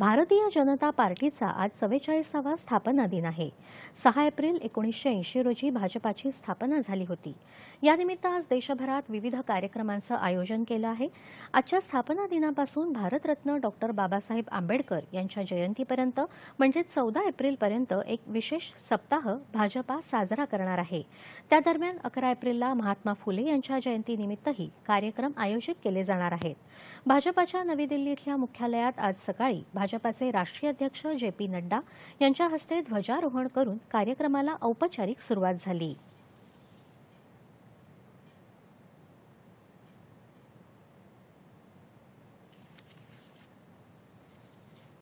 भारतीय जनता पार्टीचा आज चव्वेचाळीसावा स्थापना दिन आहे सहा एप्रिल एकोणीसशे ऐंशी रोजी भाजपाची स्थापना झाली होती यानिमित्त आज देशभरात विविध कार्यक्रमांचं आयोजन केलं आहे आजच्या स्थापना दिनापासून भारतरत्न डॉक्टर बाबासाहेब आंबेडकर यांच्या जयंतीपर्यंत म्हणजे चौदा एप्रिलपर्यंत एक विशेष सप्ताह भाजपा साजरा करणार आहे त्या दरम्यान अकरा एप्रिलला महात्मा फुले यांच्या जयंतीनिमित्तही कार्यक्रम आयोजित केले जाणार आहेत भाजपाच्या नवी दिल्ली इथल्या मुख्यालयात आज सकाळी भाजपाचे राष्ट्रीय अध्यक्ष जे पी नड्डा यांच्या हस्ते ध्वजारोहण करून कार्यक्रमाला औपचारिक सुरुवात झाली